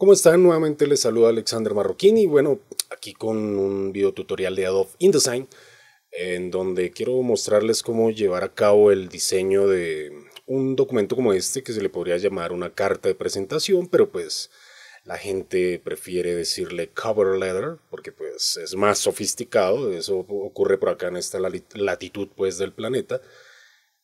¿Cómo están? Nuevamente les saluda Alexander Marroquín y bueno, aquí con un video tutorial de Adobe InDesign en donde quiero mostrarles cómo llevar a cabo el diseño de un documento como este que se le podría llamar una carta de presentación, pero pues la gente prefiere decirle cover letter porque pues es más sofisticado, eso ocurre por acá en esta latitud pues del planeta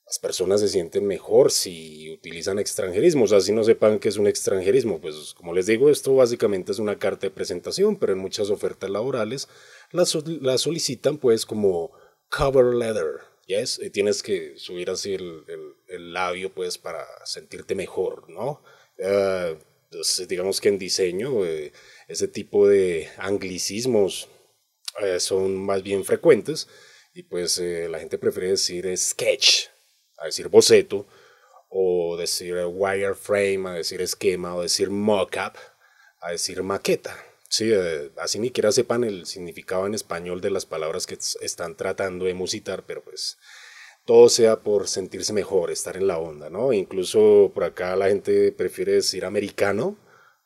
las personas se sienten mejor si utilizan extranjerismos, así no sepan que es un extranjerismo. Pues como les digo, esto básicamente es una carta de presentación, pero en muchas ofertas laborales la, solicitan pues como cover letter, ¿yes? Y tienes que subir así el, labio pues para sentirte mejor, ¿no? Ah, entonces, digamos que en diseño eh, ese tipo de anglicismos eh, son más bien frecuentes y pues eh, la gente prefiere decir sketch a decir boceto, o decir wireframe, a decir esquema, o decir mockup, a decir maqueta. Sí, eh, así ni siquiera sepan el significado en español de las palabras que están tratando de musitar, pero pues todo sea por sentirse mejor, estar en la onda, ¿no? Incluso por acá la gente prefiere decir americano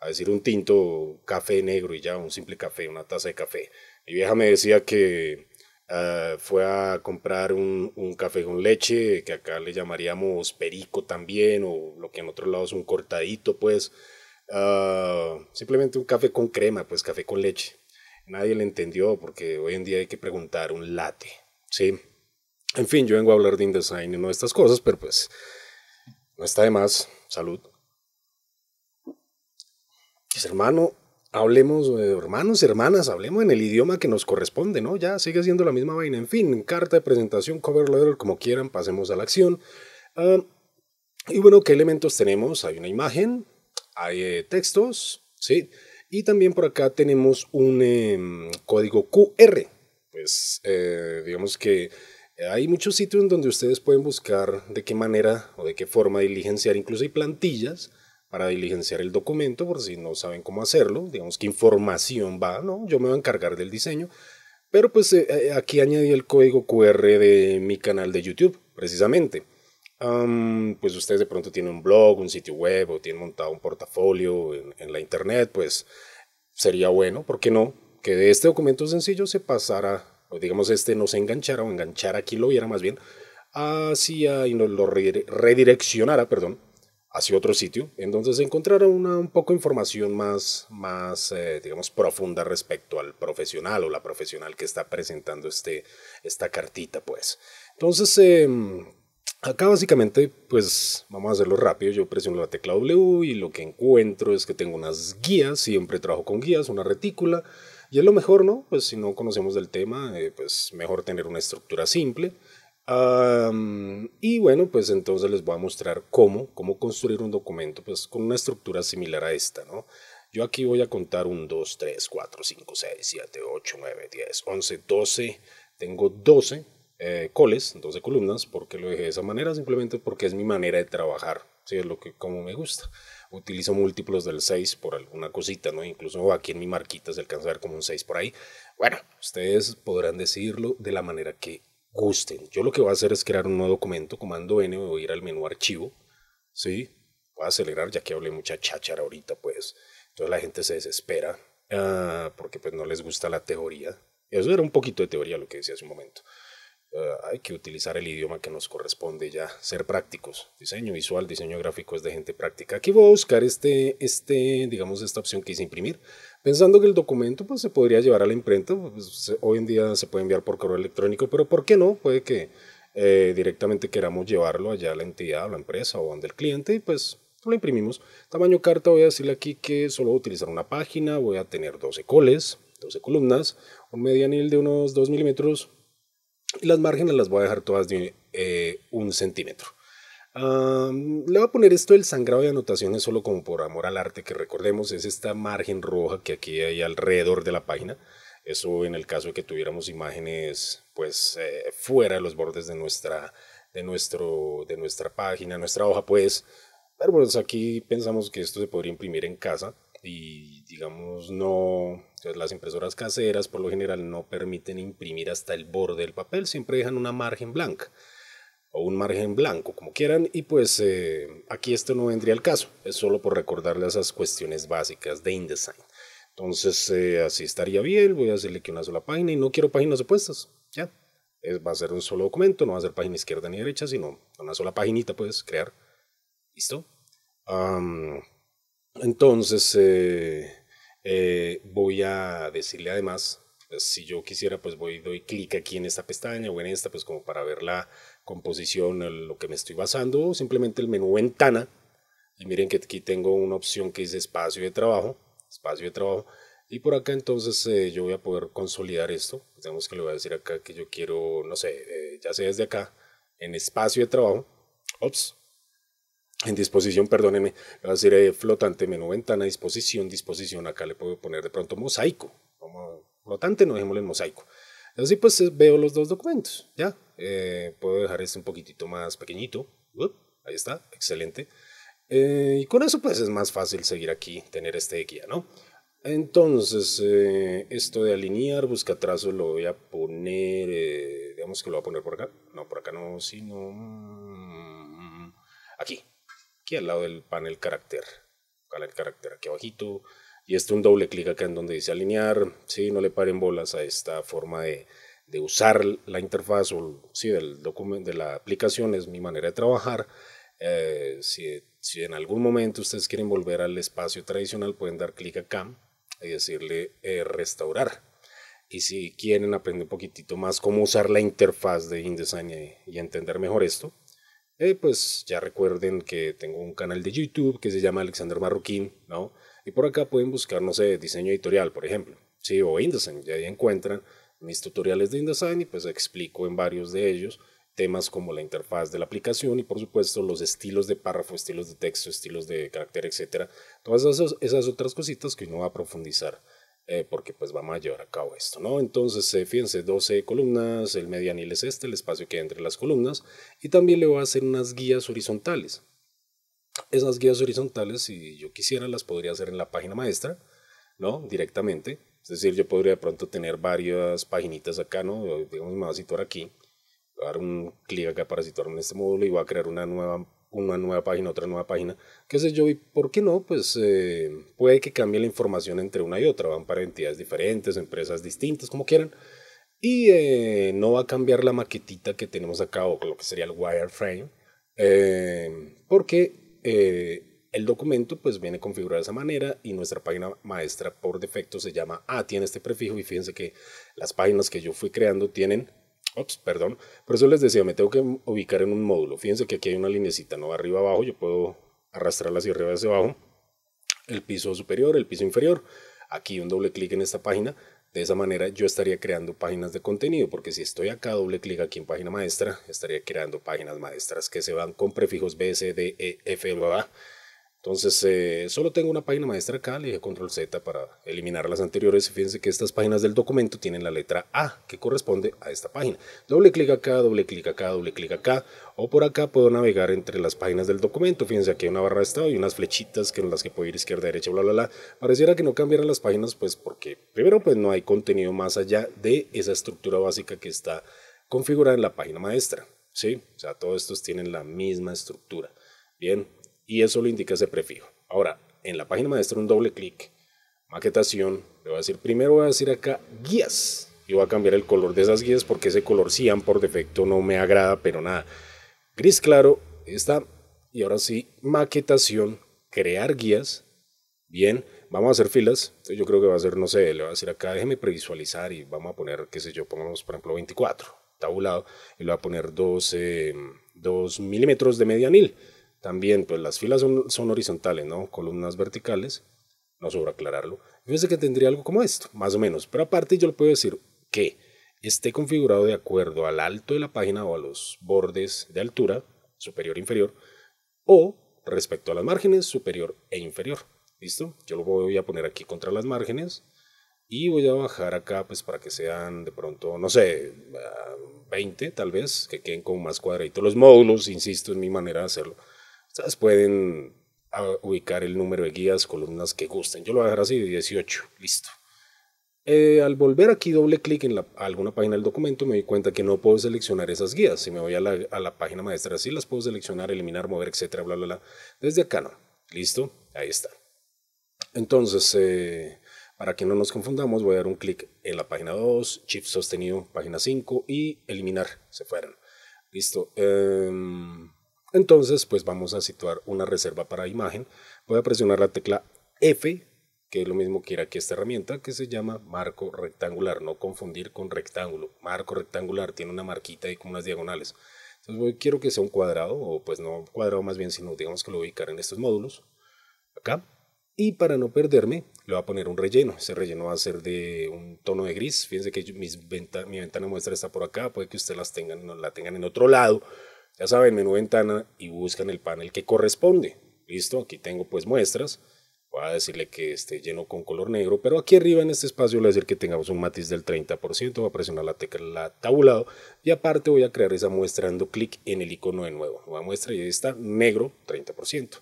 a decir un tinto, café negro y ya, un simple café, una taza de café. Mi vieja me decía que eh, fue a comprar un, un, café con leche, que acá le llamaríamos perico también, o lo que en otro lado es un cortadito, pues. Ah, simplemente un café con crema, pues café con leche. Nadie le entendió porque hoy en día hay que preguntar un latte, ¿sí? En fin, yo vengo a hablar de InDesign y no de estas cosas, pero pues no está de más. Salud. es hermano, hablemos, eh, hermanos, hermanas, hablemos en el idioma que nos corresponde, ¿no? Ya sigue siendo la misma vaina. En fin, carta de presentación, cover letter, como quieran, pasemos a la acción. Ah, y bueno, ¿qué elementos tenemos? Hay una imagen, hay eh, textos, ¿sí? Y también por acá tenemos un em, código QR. Pues eh, digamos que hay muchos sitios en donde ustedes pueden buscar de qué manera o de qué forma diligenciar, incluso hay plantillas para diligenciar el documento, por si no saben cómo hacerlo, digamos que información va, no, yo me voy a encargar del diseño, pero pues eh, eh, aquí añadí el código QR de mi canal de YouTube, precisamente. pues ustedes de pronto tienen un blog, un sitio web o tienen montado un portafolio en, la internet, pues sería bueno, ¿por qué no? Que de este documento sencillo se pasara, o digamos este no se enganchara o enganchara, aquí lo viera más bien, hacia ah, y nos lo redireccionara, perdón, hacia otro sitio, entonces donde se encontrara una un poco información más, más eh, digamos, profunda respecto al profesional o la profesional que está presentando este, esta cartita, pues. Entonces, em, acá básicamente, pues, vamos a hacerlo rápido, yo presiono la tecla W y lo que encuentro es que tengo unas guías, siempre trabajo con guías, una retícula, y es lo mejor, ¿no? Pues si no conocemos del tema, eh, pues mejor tener una estructura simple y bueno, pues entonces les voy a mostrar cómo, cómo construir un documento pues, con una estructura similar a esta, ¿no? Yo aquí voy a contar un 2, 3, 4, 5, 6, 7, 8, 9, 10, 11, 12. Tengo 12 eh, coles, 12 columnas, porque lo dejé de esa manera, simplemente porque es mi manera de trabajar, ¿sí? es lo que como me gusta. Utilizo múltiplos del 6 por alguna cosita, ¿no? Incluso aquí en mi marquita se alcanza a ver como un 6 por ahí. Bueno, ustedes podrán decidirlo de la manera que gusten. Yo lo que voy a hacer es crear un nuevo documento, comando N, me voy a ir al menú archivo, ¿sí? Voy a acelerar ya que hablé mucha cháchara ahorita, pues. Entonces la gente se desespera ah, porque pues no les gusta la teoría. Eso era un poquito de teoría lo que decía hace un momento. Eh, hay que utilizar el idioma que nos corresponde ya, ser prácticos. Diseño visual, diseño gráfico es de gente práctica. Aquí voy a buscar este, este, digamos, esta opción que hice imprimir, pensando que el documento pues, se podría llevar a la imprenta. Pues, hoy en día se puede enviar por correo electrónico, pero ¿por qué no? Puede que eh, directamente queramos llevarlo allá a la entidad, a la empresa o donde el cliente y pues lo imprimimos. Tamaño carta, voy a decirle aquí que solo voy a utilizar una página, voy a tener 12 coles, 12 columnas, un medianil de unos 2 milímetros, las márgenes las voy a dejar todas de eh, un centímetro. le voy a poner esto del sangrado de anotaciones solo como por amor al arte, que recordemos es esta margen roja que aquí hay alrededor de la página. Eso en el caso de que tuviéramos imágenes pues eh, fuera de los bordes de nuestra, de, nuestro, de nuestra página, nuestra hoja pues. Pero pues aquí pensamos que esto se podría imprimir en casa y digamos no, las impresoras caseras por lo general no permiten imprimir hasta el borde del papel, siempre dejan una margen blanca o un margen blanco, como quieran, y pues eh, aquí esto no vendría al caso, es solo por recordarle esas cuestiones básicas de InDesign. Entonces eh, así estaría bien, voy a hacerle que una sola página y no quiero páginas opuestas, ya. Es, va a ser un solo documento, no va a ser página izquierda ni derecha, sino una sola paginita puedes crear. ¿Listo? Um, entonces, eh, eh, voy a decirle además, pues, si yo quisiera, pues voy, doy clic aquí en esta pestaña o en esta, pues como para ver la composición, lo que me estoy basando, o simplemente el menú ventana. Y miren que aquí tengo una opción que dice espacio de trabajo, espacio de trabajo. Y por acá entonces eh, yo voy a poder consolidar esto. Digamos que le voy a decir acá que yo quiero, no sé, ya sea desde acá, en espacio de trabajo. Ops, en disposición, perdónenme, va a decir eh, flotante, menú ventana, disposición, disposición. Acá le puedo poner de pronto mosaico. flotante, no dejémosle en mosaico. Así pues eh, veo los dos documentos, ¿ya? Eh, puedo dejar este un poquitito más pequeñito. ahí está, excelente. y con eso pues es más fácil seguir aquí, tener este guía, ¿no? Entonces, esto de alinear, busca trazo lo voy a poner, digamos que lo voy a poner por acá. No, por acá no, sino mm, aquí aquí al lado del panel carácter. Panel carácter aquí abajito. Y este un doble clic acá en donde dice alinear. Sí, no le paren bolas a esta forma de, de usar la interfaz o sí, del documento de la aplicación. Es mi manera de trabajar. Eh, si, si en algún momento ustedes quieren volver al espacio tradicional, pueden dar clic acá y decirle eh, restaurar. Y si quieren aprender un poquitito más cómo usar la interfaz de InDesign y entender mejor esto, eh, pues ya recuerden que tengo un canal de YouTube que se llama Alexander Marroquín, ¿no? Y por acá pueden buscar, no sé, diseño editorial, por ejemplo, sí, o InDesign, ya ahí encuentran mis tutoriales de InDesign y pues explico en varios de ellos temas como la interfaz de la aplicación y por supuesto los estilos de párrafo, estilos de texto, estilos de carácter, etcétera. Todas esas, esas otras cositas que uno va a profundizar eh, porque pues vamos a llevar a cabo esto, ¿no? Entonces, eh, fíjense, 12 columnas, el medianil es este, el espacio que hay entre las columnas, y también le voy a hacer unas guías horizontales. Esas guías horizontales, si yo quisiera, las podría hacer en la página maestra, ¿no? Directamente. Es decir, yo podría de pronto tener varias paginitas acá, ¿no? Digamos, me voy a situar aquí, voy a dar un clic acá para situarme en este módulo y voy a crear una nueva una nueva página, otra nueva página, qué sé yo, y por qué no, pues eh, puede que cambie la información entre una y otra, van para entidades diferentes, empresas distintas, como quieran, y eh, no va a cambiar la maquetita que tenemos acá o lo que sería el wireframe, eh, porque el documento pues viene configurado de esa manera y nuestra página maestra por defecto se llama, a ah, tiene este prefijo y fíjense que las páginas que yo fui creando tienen perdón. Por eso les decía, me tengo que ubicar en un módulo. Fíjense que aquí hay una linecita, ¿no? Arriba, abajo, yo puedo arrastrarla hacia arriba, hacia abajo. El piso superior, el piso inferior. Aquí un doble clic en esta página. De esa manera yo estaría creando páginas de contenido, porque si estoy acá, doble clic aquí en página maestra, estaría creando páginas maestras que se van con prefijos B, C, D, E, F, entonces, eh, solo tengo una página maestra acá, le dije control Z para eliminar las anteriores. y Fíjense que estas páginas del documento tienen la letra A, que corresponde a esta página. Doble clic acá, doble clic acá, doble clic acá. O por acá puedo navegar entre las páginas del documento. Fíjense, aquí hay una barra de estado y unas flechitas que son las que puedo ir izquierda, derecha, bla, bla, bla. Pareciera que no cambiaran las páginas, pues porque primero pues no hay contenido más allá de esa estructura básica que está configurada en la página maestra. ¿Sí? O sea, todos estos tienen la misma estructura. Bien, y eso lo indica ese prefijo. Ahora, en la página maestra un doble clic, maquetación, le voy a decir, primero voy a decir acá guías y voy a cambiar el color de esas guías porque ese color cian por defecto no me agrada, pero nada. Gris claro, está. Y ahora sí, maquetación, crear guías. Bien, vamos a hacer filas. Yo creo que va a ser, no sé, le voy a decir acá, déjeme previsualizar y vamos a poner, qué sé yo, pongamos por ejemplo 24 tabulado y le voy a poner 12, 2 milímetros de medianil. También, pues las filas son, son horizontales, ¿no? Columnas verticales, no sobra aclararlo. Fíjense que tendría algo como esto, más o menos. Pero aparte yo le puedo decir que esté configurado de acuerdo al alto de la página o a los bordes de altura, superior e inferior, o respecto a las márgenes, superior e inferior. ¿Listo? Yo lo voy a poner aquí contra las márgenes y voy a bajar acá pues para que sean de pronto, no sé, 20 ah, tal vez, que queden como más cuadraditos los módulos, insisto, en mi manera de hacerlo. Ustedes pueden ah, ubicar el número de guías, columnas que gusten. Yo lo voy a dejar así, 18. Listo. Eh, al volver aquí, doble clic en la, alguna página del documento, me di cuenta que no puedo seleccionar esas guías. Si me voy a la, a la página maestra, sí las puedo seleccionar, eliminar, mover, etcétera, bla, bla, bla. Desde acá no. Listo, ahí está. Entonces, eh, para que no nos confundamos, voy a dar un clic en la página 2, Shift sostenido, página 5 y eliminar. Se fueron. Listo. Em, entonces, pues vamos a situar una reserva para imagen. Voy a presionar la tecla F, que es lo mismo que ir aquí esta herramienta, que se llama marco rectangular. No confundir con rectángulo. Marco rectangular tiene una marquita y con unas diagonales. Entonces, quiero que sea un cuadrado, o pues no cuadrado más bien, sino digamos que lo voy a ubicar en estos módulos. Acá. Y para no perderme, le voy a poner un relleno. Ese relleno va a ser de un tono de gris. Fíjense que mis mi ventana muestra está por acá. Puede que ustedes las tengan, no la tengan en otro lado ya saben, menú ventana y buscan el panel que corresponde. Listo, aquí tengo pues muestras. Voy a decirle que esté lleno con color negro, pero aquí arriba en este espacio le voy a decir que tengamos un matiz del 30%. Voy a presionar la tecla tabulado y aparte voy a crear esa muestra dando clic en el icono de nuevo. Nueva muestra y ahí está, negro 30%.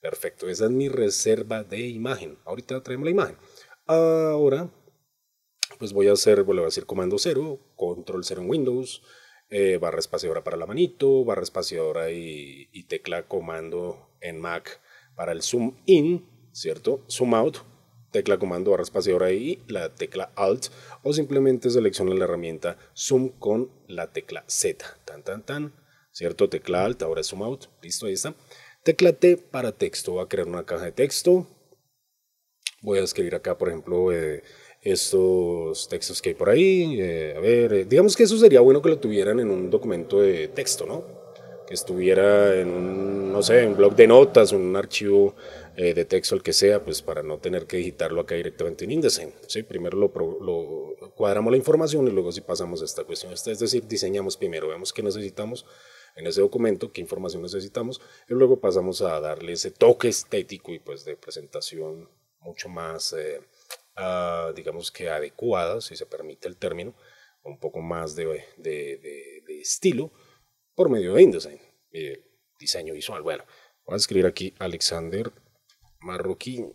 Perfecto, esa es mi reserva de imagen. Ahorita traemos la imagen. Ahora, pues voy a hacer, voy a decir comando 0, control 0 en Windows, eh, barra espaciadora para la manito, barra espaciadora y, tecla comando en Mac para el zoom in, ¿cierto? Zoom out, tecla comando barra espaciadora y la tecla alt, o simplemente selecciona la herramienta zoom con la tecla Z, tan tan tan, ¿cierto? Tecla alt, ahora zoom out, listo, ahí está. Tecla T para texto, va a crear una caja de texto. Voy a escribir acá, por ejemplo, eh, estos textos que hay por ahí. Eh, a ver, eh, digamos que eso sería bueno que lo tuvieran en un documento de texto, ¿no? Que estuviera en un, no sé, un blog de notas, un archivo eh, de texto, el que sea, pues para no tener que digitarlo acá directamente en InDesign. ¿sí? Primero lo, cuadramos la información y luego sí pasamos a esta cuestión. Este, es decir, diseñamos primero, vemos qué necesitamos en ese documento, qué información necesitamos, y luego pasamos a darle ese toque estético y pues de presentación mucho más Ah, digamos que adecuada, si se permite el término, un poco más de, estilo por medio de InDesign, eh, diseño visual. Bueno, voy a escribir aquí Alexander Marroquín.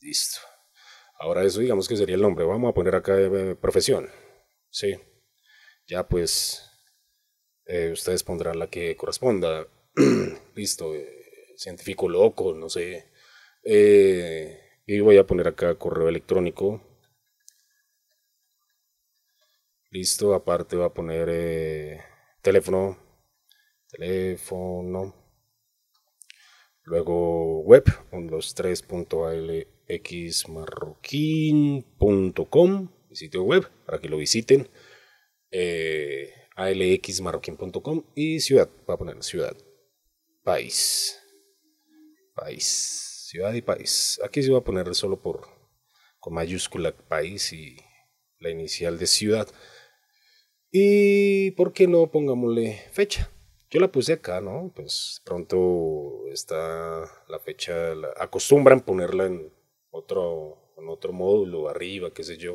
Listo. Ahora eso digamos que sería el nombre. Vamos a poner acá eh, profesión. Sí. Ya pues eh, ustedes pondrán la que corresponda. Listo. científico loco, no sé. Eh, y voy a poner acá correo electrónico listo aparte va a poner eh, teléfono teléfono luego web 123.alxmarroquín.com sitio web para que lo visiten eh, alxmarroquín.com y ciudad va a poner ciudad país país ciudad y país. Aquí se va a poner solo por con mayúscula país y la inicial de ciudad. Y por qué no pongámosle fecha. Yo la puse acá, ¿no? Pues pronto está la fecha, acostumbran ponerla en otro, en otro módulo, arriba, qué sé yo.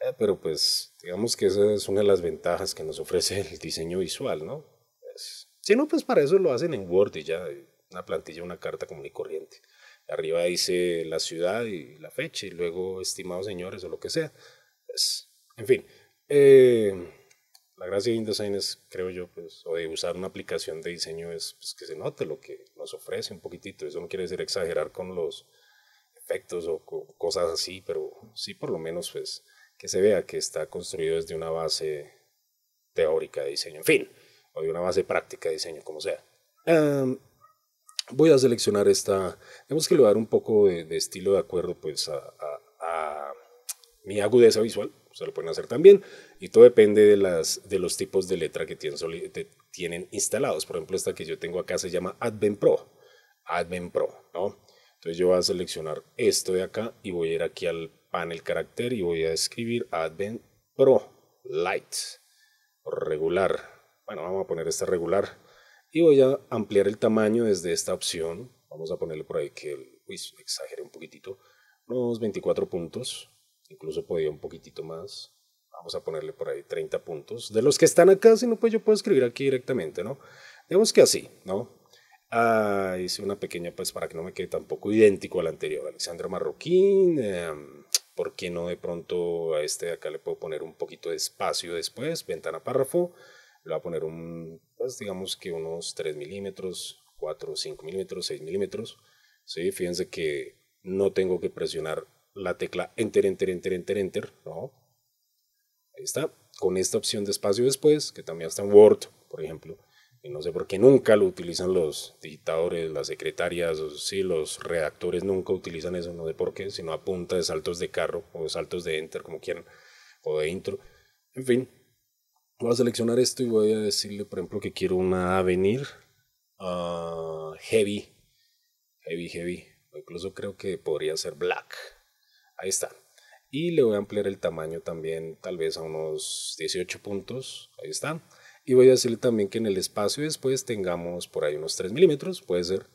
Eh, pero pues digamos que esa es una de las ventajas que nos ofrece el diseño visual, ¿no? si no, pues para eso lo hacen en Word y ya, una plantilla, una carta común y corriente. Arriba dice la ciudad y la fecha, y luego estimados señores o lo que sea. Pues, en fin, eh, la gracia de InDesign es, creo yo, pues, o de usar una aplicación de diseño es pues, que se note lo que nos ofrece un poquitito. Eso no quiere decir exagerar con los efectos o cosas así, pero sí por lo menos pues, que se vea que está construido desde una base teórica de diseño, en fin, o de una base práctica de diseño, como sea. Em, voy a seleccionar esta, tenemos que le dar un poco de, estilo de acuerdo pues a, mi agudeza visual, se lo pueden hacer también, y todo depende de, las, de los tipos de letra que tienen, tienen instalados, por ejemplo esta que yo tengo acá se llama Advent Pro, Advent Pro, ¿no? Entonces yo voy a seleccionar esto de acá y voy a ir aquí al panel carácter y voy a escribir Advent Pro Light, regular, bueno vamos a poner esta regular, y voy a ampliar el tamaño desde esta opción. Vamos a ponerle por ahí que uy, exagere un poquitito, unos 24 puntos, incluso podría un poquitito más. Vamos a ponerle por ahí 30 puntos. De los que están acá, si no, pues yo puedo escribir aquí directamente, ¿no? Digamos que así, ¿no? Ah, hice una pequeña, pues para que no me quede tampoco idéntico al anterior. Alexandra Marroquín, em, ¿por qué no de pronto a este acá le puedo poner un poquito de espacio después? Ventana párrafo, le voy a poner un digamos que unos 3 milímetros, 4, 5 milímetros, 6 milímetros. ¿sí? Fíjense que no tengo que presionar la tecla enter, enter, enter, enter, enter, ¿no? Ahí está, con esta opción de espacio después, que también está en Word, por ejemplo, y no sé por qué nunca lo utilizan los digitadores, las secretarias, o, sí, los redactores nunca utilizan eso, no sé por qué, sino a punta de saltos de carro o de saltos de enter, como quieran, o de intro, en fin, voy a seleccionar esto y voy a decirle, por ejemplo, que quiero una Avenir ah, Heavy. Heavy, heavy. O incluso creo que podría ser Black. Ahí está. Y le voy a ampliar el tamaño también, tal vez a unos 18 puntos. Ahí está. Y voy a decirle también que en el espacio después tengamos por ahí unos 3 milímetros, puede ser.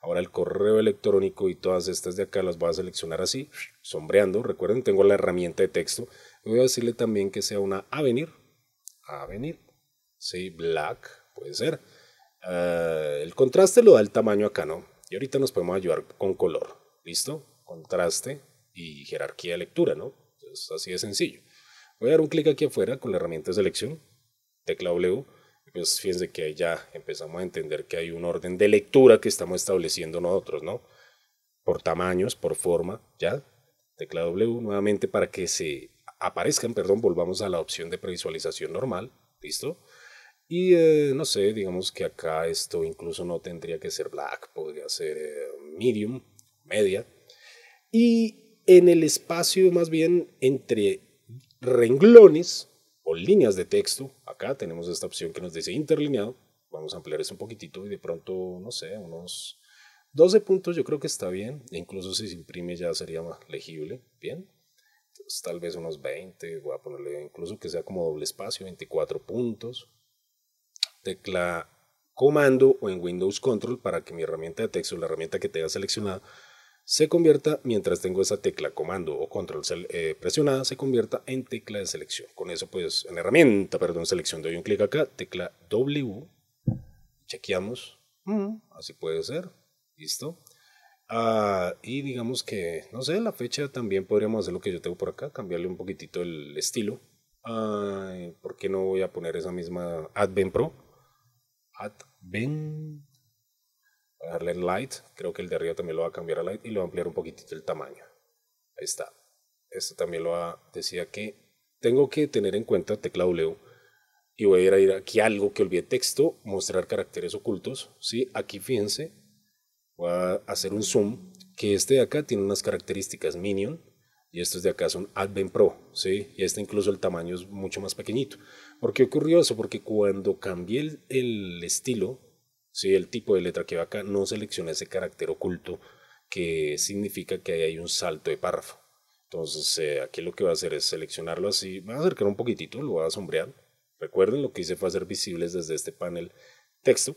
Ahora el correo electrónico y todas estas de acá las voy a seleccionar así, sombreando. Recuerden, tengo la herramienta de texto. Voy a decirle también que sea una Avenir a venir. Sí, black, puede ser. Eh, el contraste lo da el tamaño acá, ¿no? Y ahorita nos podemos ayudar con color, ¿listo? Contraste y jerarquía de lectura, ¿no? Entonces, así de sencillo. Voy a dar un clic aquí afuera con la herramienta de selección, tecla W. Pues fíjense que ahí ya empezamos a entender que hay un orden de lectura que estamos estableciendo nosotros, ¿no? Por tamaños, por forma, ya. Tecla W nuevamente para que se aparezcan, perdón, volvamos a la opción de previsualización normal, ¿listo? Y eh, no sé, digamos que acá esto incluso no tendría que ser black, podría ser eh, medium, media. Y en el espacio más bien entre renglones o líneas de texto, acá tenemos esta opción que nos dice interlineado, vamos a ampliar eso un poquitito y de pronto, no sé, unos 12 puntos yo creo que está bien, incluso si se imprime ya sería más legible, bien, pues, tal vez unos 20, voy a ponerle incluso que sea como doble espacio, 24 puntos. Tecla comando o en Windows Control para que mi herramienta de texto, la herramienta que tenga seleccionada, se convierta, mientras tengo esa tecla comando o control eh, presionada, se convierta en tecla de selección. Con eso, pues, en herramienta, perdón, selección, doy un clic acá, tecla W, chequeamos, mm, así puede ser, listo. Ah, y digamos que, no sé, la fecha también podríamos hacer lo que yo tengo por acá, cambiarle un poquitito el estilo. Ah, eh, ¿Por qué no voy a poner esa misma Advent Pro? Advent. Voy a darle Light. Creo que el de arriba también lo va a cambiar a Light y lo va a ampliar un poquitito el tamaño. Ahí está. Este también lo va, decía que tengo que tener en cuenta tecla W. Y voy a ir a ir aquí a algo que olvidé, texto, mostrar caracteres ocultos. ¿sí? Aquí fíjense, voy a hacer un zoom, que este de acá tiene unas características Minion y estos de acá son Advent Pro, ¿sí? Y este incluso el tamaño es mucho más pequeñito. ¿Por qué ocurrió eso? Porque cuando cambié el, estilo, ¿sí? El tipo de letra que va acá, no selecciona ese carácter oculto que significa que ahí hay un salto de párrafo. Entonces eh, aquí lo que va a hacer es seleccionarlo así, va voy a acercar un poquitito, lo va a sombrear. Recuerden lo que hice fue hacer visibles desde este panel texto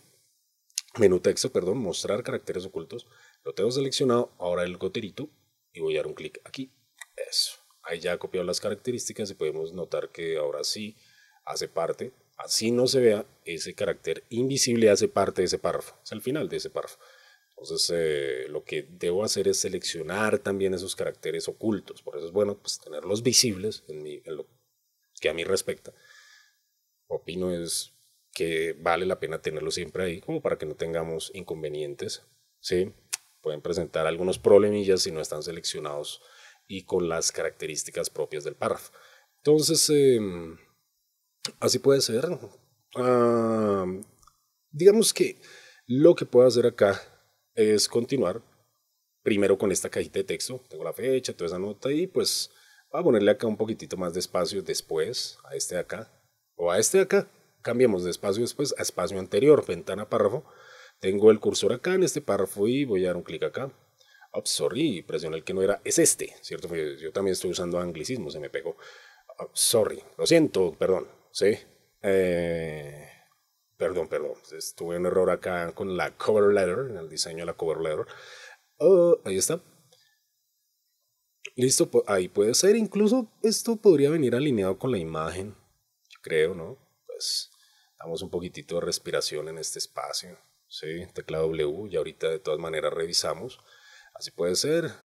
menú texto, perdón, mostrar caracteres ocultos. Lo tengo seleccionado, ahora el goterito y voy a dar un clic aquí. Eso. Ahí ya ha copiado las características y podemos notar que ahora sí hace parte, así no se vea, ese carácter invisible hace parte de ese párrafo, es el final de ese párrafo. Entonces eh, lo que debo hacer es seleccionar también esos caracteres ocultos, por eso es bueno pues, tenerlos visibles en, en lo que a mí respecta. Opino es que vale la pena tenerlo siempre ahí, como para que no tengamos inconvenientes. ¿sí? Pueden presentar algunos problemillas si no están seleccionados y con las características propias del párrafo. Entonces, em, así puede ser. Ah, digamos que lo que puedo hacer acá es continuar primero con esta cajita de texto. Tengo la fecha, toda esa nota y pues voy a ponerle acá un poquitito más de espacio después a este de acá o a este de acá Cambiemos de espacio después a espacio anterior, ventana párrafo. Tengo el cursor acá en este párrafo y voy a dar un clic acá. Oh, sorry, presioné el que no era, es este, ¿cierto? Yo también estoy usando anglicismo, se me pegó. sorry, lo siento, perdón, ¿sí? Eh, perdón, perdón, tuve un error acá con la cover letter, en el diseño de la cover letter. Oh, ahí está. Listo, ahí puede ser, incluso esto podría venir alineado con la imagen, creo, ¿no? Pues Damos un poquitito de respiración en este espacio. Sí, tecla W y ahorita de todas maneras revisamos. Así puede ser.